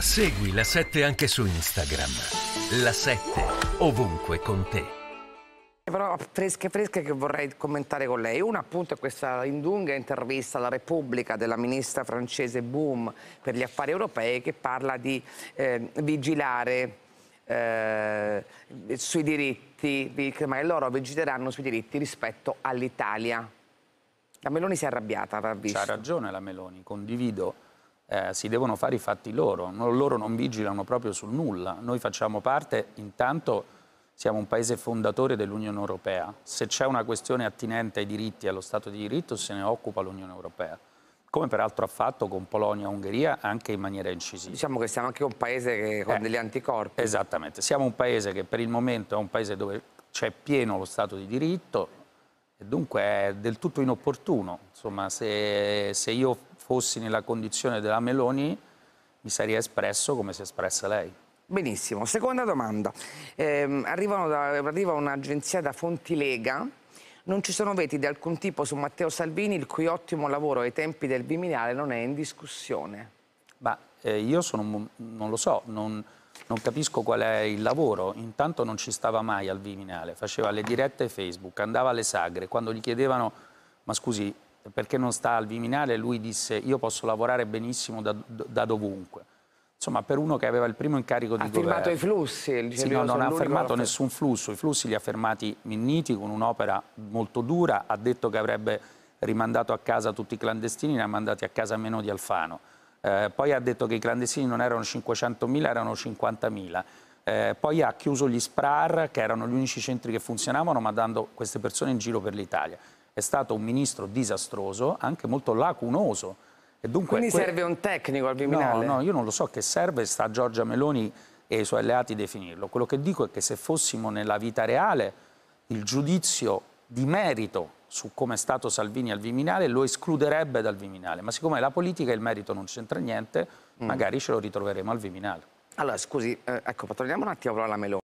Segui la 7 anche su Instagram. La 7 ovunque con te. Però fresche fresche che vorrei commentare con lei. Una appunto è questa indunga intervista alla Repubblica della ministra francese Boom per gli affari europei che parla di eh, vigilare eh, sui diritti, ma loro vigileranno sui diritti rispetto all'Italia. La Meloni si è arrabbiata, avrà visto. C'ha ragione la Meloni, condivido eh, si devono fare i fatti loro, no, loro non vigilano proprio sul nulla, noi facciamo parte intanto siamo un paese fondatore dell'Unione Europea. Se c'è una questione attinente ai diritti e allo Stato di diritto se ne occupa l'Unione Europea. Come peraltro ha fatto con Polonia e Ungheria anche in maniera incisiva. Diciamo che siamo anche un paese che, con eh, degli anticorpi. Esattamente, siamo un paese che per il momento è un paese dove c'è pieno lo Stato di diritto e dunque è del tutto inopportuno. Insomma, se, se io fossi nella condizione della Meloni mi sarei espresso come si è espressa lei. Benissimo, seconda domanda. Eh, da, arriva un'agenzia da Fonti Lega, non ci sono veti di alcun tipo su Matteo Salvini, il cui ottimo lavoro ai tempi del Viminale non è in discussione. Ma eh, io sono, non lo so, non, non, capisco qual è il lavoro. Intanto non ci stava mai al Viminale, faceva le dirette Facebook, andava alle sagre. Quando gli chiedevano, ma scusi, perché non sta al Viminale, lui disse io posso lavorare benissimo da, da dovunque. Insomma, per uno che aveva il primo incarico di ha governo. Ha fermato i flussi? Sì, no, non ha fermato nessun flusso. I flussi li ha fermati Minniti con un'opera molto dura. Ha detto che avrebbe rimandato a casa tutti i clandestini, ne ha mandati a casa meno di Alfano. Eh, poi ha detto che i clandestini non erano 500.000, erano 50.000. Eh, poi ha chiuso gli SPRAR, che erano gli unici centri che funzionavano, ma dando queste persone in giro per l'Italia è stato un ministro disastroso, anche molto lacunoso. Dunque, Quindi serve un tecnico al Viminale? No, no, io non lo so che serve, sta a Giorgia Meloni e ai suoi alleati definirlo. Quello che dico è che se fossimo nella vita reale, il giudizio di merito su come è stato Salvini al Viminale lo escluderebbe dal Viminale. Ma siccome la politica e il merito non c'entra niente, mm. magari ce lo ritroveremo al Viminale. Allora, scusi, eh, ecco, torniamo un attimo però alla Meloni.